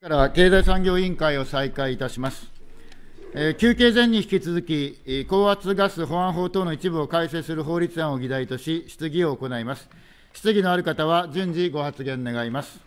から経済産業委員会を再開いたします。え休憩前に引き続き、高圧ガス保安法等の一部を改正する法律案を議題とし、質疑を行います。質疑のある方は順次ご発言願います。